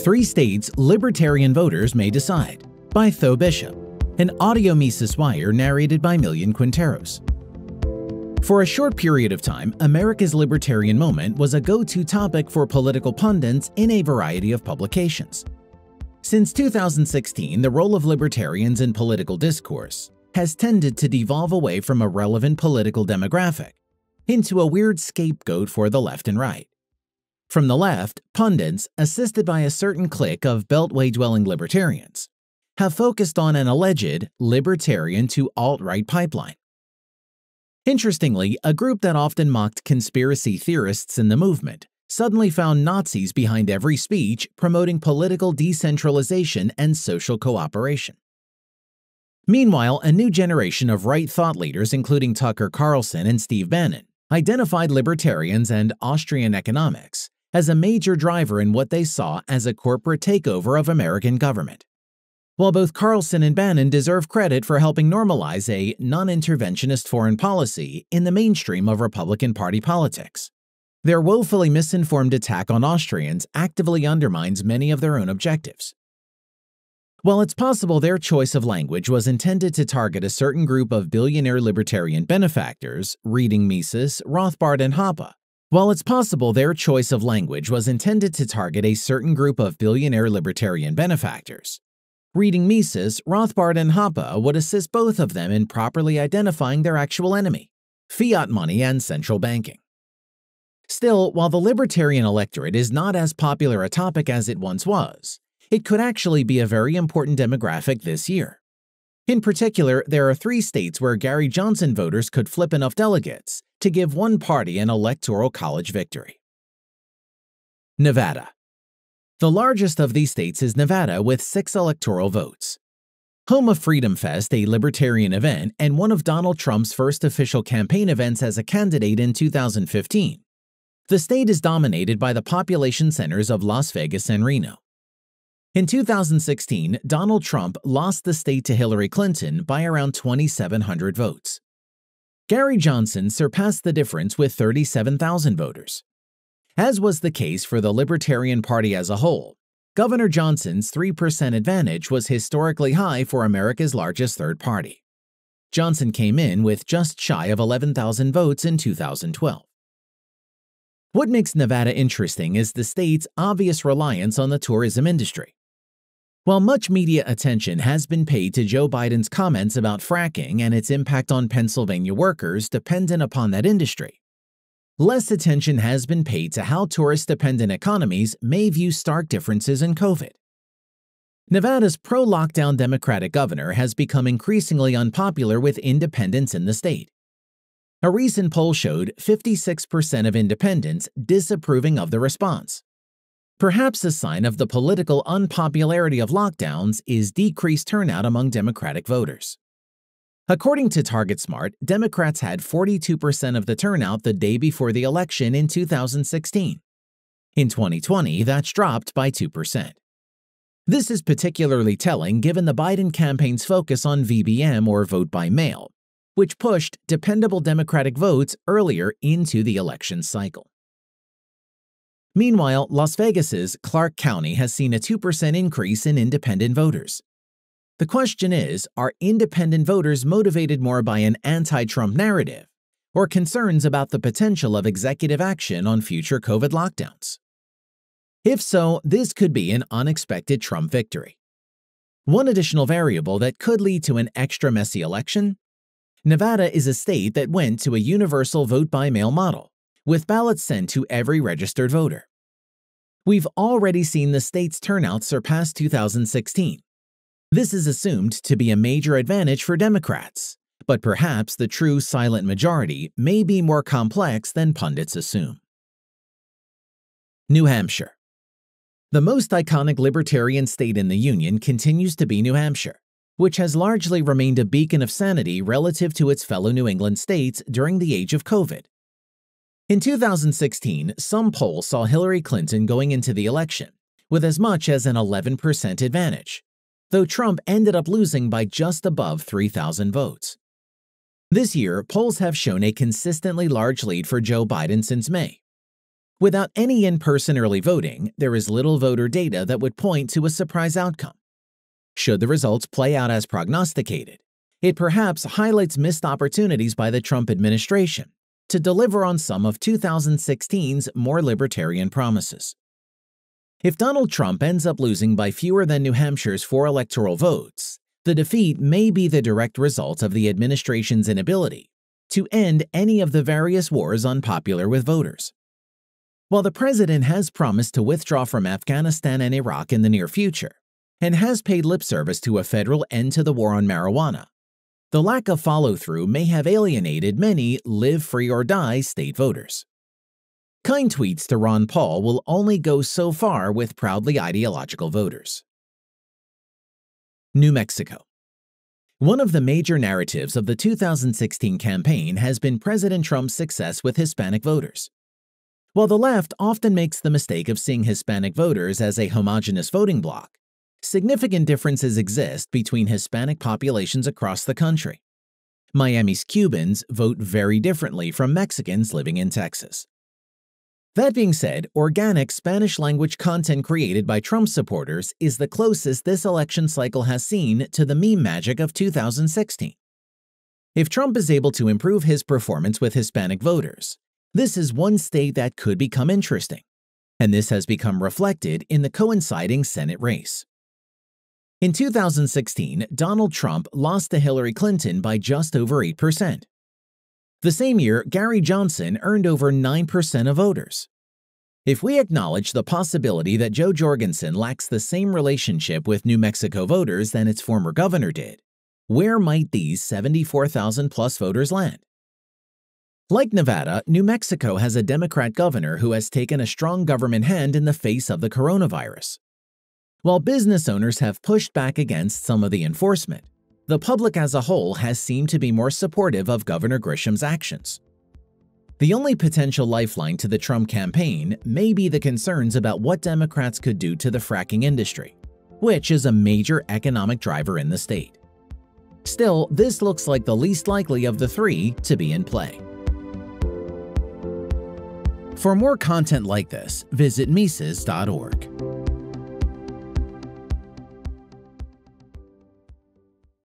Three states libertarian voters may decide by Tho Bishop, an audiomesis wire narrated by Million Quinteros. For a short period of time, America's libertarian moment was a go-to topic for political pundits in a variety of publications. Since 2016, the role of libertarians in political discourse has tended to devolve away from a relevant political demographic into a weird scapegoat for the left and right. From the left, pundits, assisted by a certain clique of Beltway dwelling libertarians, have focused on an alleged libertarian to alt right pipeline. Interestingly, a group that often mocked conspiracy theorists in the movement suddenly found Nazis behind every speech promoting political decentralization and social cooperation. Meanwhile, a new generation of right thought leaders, including Tucker Carlson and Steve Bannon, identified libertarians and Austrian economics as a major driver in what they saw as a corporate takeover of American government. While both Carlson and Bannon deserve credit for helping normalize a non-interventionist foreign policy in the mainstream of Republican Party politics, their woefully misinformed attack on Austrians actively undermines many of their own objectives. While it's possible their choice of language was intended to target a certain group of billionaire libertarian benefactors, reading Mises, Rothbard, and Hoppe, while it's possible their choice of language was intended to target a certain group of billionaire libertarian benefactors, reading Mises, Rothbard, and Hoppe would assist both of them in properly identifying their actual enemy, fiat money and central banking. Still, while the libertarian electorate is not as popular a topic as it once was, it could actually be a very important demographic this year. In particular, there are three states where Gary Johnson voters could flip enough delegates to give one party an electoral college victory. Nevada The largest of these states is Nevada with six electoral votes. Home of Freedom Fest, a libertarian event, and one of Donald Trump's first official campaign events as a candidate in 2015. The state is dominated by the population centers of Las Vegas and Reno. In 2016, Donald Trump lost the state to Hillary Clinton by around 2,700 votes. Gary Johnson surpassed the difference with 37,000 voters. As was the case for the Libertarian Party as a whole, Governor Johnson's 3% advantage was historically high for America's largest third party. Johnson came in with just shy of 11,000 votes in 2012. What makes Nevada interesting is the state's obvious reliance on the tourism industry. While much media attention has been paid to Joe Biden's comments about fracking and its impact on Pennsylvania workers dependent upon that industry, less attention has been paid to how tourist-dependent economies may view stark differences in COVID. Nevada's pro-lockdown Democratic governor has become increasingly unpopular with independents in the state. A recent poll showed 56% of independents disapproving of the response, Perhaps a sign of the political unpopularity of lockdowns is decreased turnout among Democratic voters. According to TargetSmart, Democrats had 42% of the turnout the day before the election in 2016. In 2020, that's dropped by 2%. This is particularly telling given the Biden campaign's focus on VBM or vote by mail, which pushed dependable Democratic votes earlier into the election cycle. Meanwhile, Las Vegas's Clark County has seen a 2% increase in independent voters. The question is, are independent voters motivated more by an anti-Trump narrative or concerns about the potential of executive action on future COVID lockdowns? If so, this could be an unexpected Trump victory. One additional variable that could lead to an extra messy election? Nevada is a state that went to a universal vote-by-mail model, with ballots sent to every registered voter. We've already seen the state's turnout surpass 2016. This is assumed to be a major advantage for Democrats, but perhaps the true silent majority may be more complex than pundits assume. New Hampshire The most iconic libertarian state in the Union continues to be New Hampshire, which has largely remained a beacon of sanity relative to its fellow New England states during the age of COVID in 2016, some polls saw Hillary Clinton going into the election with as much as an 11% advantage, though Trump ended up losing by just above 3,000 votes. This year, polls have shown a consistently large lead for Joe Biden since May. Without any in-person early voting, there is little voter data that would point to a surprise outcome. Should the results play out as prognosticated, it perhaps highlights missed opportunities by the Trump administration to deliver on some of 2016's more libertarian promises. If Donald Trump ends up losing by fewer than New Hampshire's four electoral votes, the defeat may be the direct result of the administration's inability to end any of the various wars unpopular with voters. While the president has promised to withdraw from Afghanistan and Iraq in the near future, and has paid lip service to a federal end to the war on marijuana, the lack of follow-through may have alienated many live free or die state voters. Kind tweets to Ron Paul will only go so far with proudly ideological voters. New Mexico One of the major narratives of the 2016 campaign has been President Trump's success with Hispanic voters. While the left often makes the mistake of seeing Hispanic voters as a homogenous voting bloc, Significant differences exist between Hispanic populations across the country. Miami's Cubans vote very differently from Mexicans living in Texas. That being said, organic Spanish-language content created by Trump supporters is the closest this election cycle has seen to the meme magic of 2016. If Trump is able to improve his performance with Hispanic voters, this is one state that could become interesting, and this has become reflected in the coinciding Senate race. In 2016, Donald Trump lost to Hillary Clinton by just over 8%. The same year, Gary Johnson earned over 9% of voters. If we acknowledge the possibility that Joe Jorgensen lacks the same relationship with New Mexico voters than its former governor did, where might these 74,000 plus voters land? Like Nevada, New Mexico has a Democrat governor who has taken a strong government hand in the face of the coronavirus. While business owners have pushed back against some of the enforcement, the public as a whole has seemed to be more supportive of Governor Grisham's actions. The only potential lifeline to the Trump campaign may be the concerns about what Democrats could do to the fracking industry, which is a major economic driver in the state. Still, this looks like the least likely of the three to be in play. For more content like this, visit Mises.org.